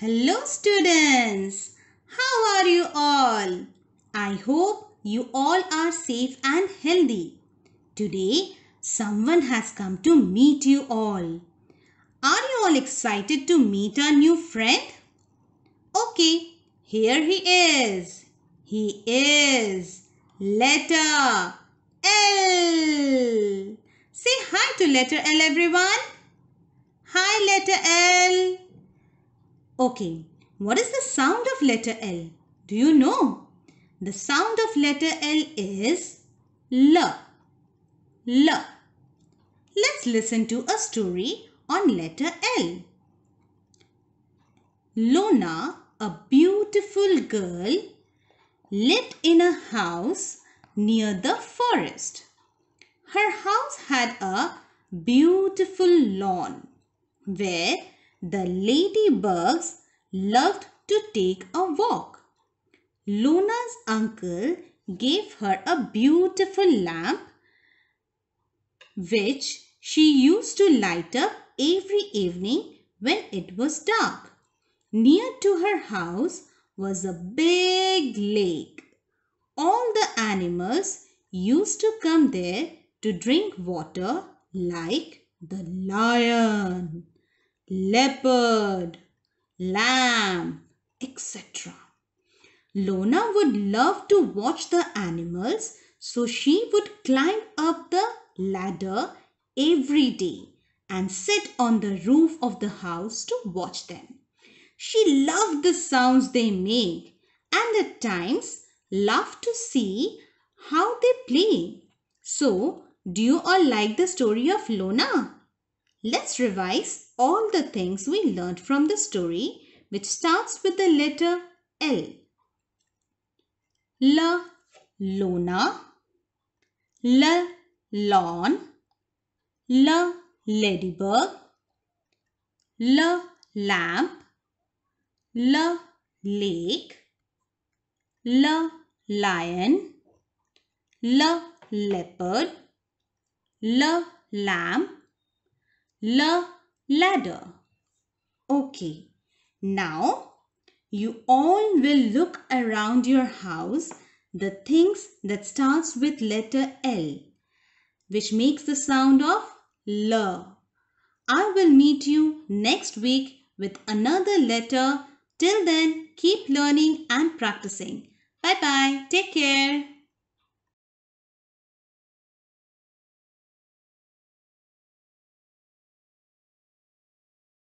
Hello students! How are you all? I hope you all are safe and healthy. Today, someone has come to meet you all. Are you all excited to meet our new friend? Okay, here he is. He is letter L. Say hi to letter L everyone. Hi letter L. Okay, what is the sound of letter L? Do you know? The sound of letter L is L. L. Let's listen to a story on letter L. Lona, a beautiful girl, lived in a house near the forest. Her house had a beautiful lawn where the ladybugs loved to take a walk. Luna's uncle gave her a beautiful lamp which she used to light up every evening when it was dark. Near to her house was a big lake. All the animals used to come there to drink water like the lion leopard, lamb, etc. Lona would love to watch the animals, so she would climb up the ladder every day and sit on the roof of the house to watch them. She loved the sounds they make and at times loved to see how they play. So, do you all like the story of Lona? Let's revise all the things we learned from the story which starts with the letter L. La luna, la Lawn la Ladybug la Lamp la Lake la Lion la Leopard la Lamb L ladder. Okay. Now you all will look around your house the things that starts with letter L which makes the sound of L. I will meet you next week with another letter. Till then, keep learning and practicing. Bye bye. Take care.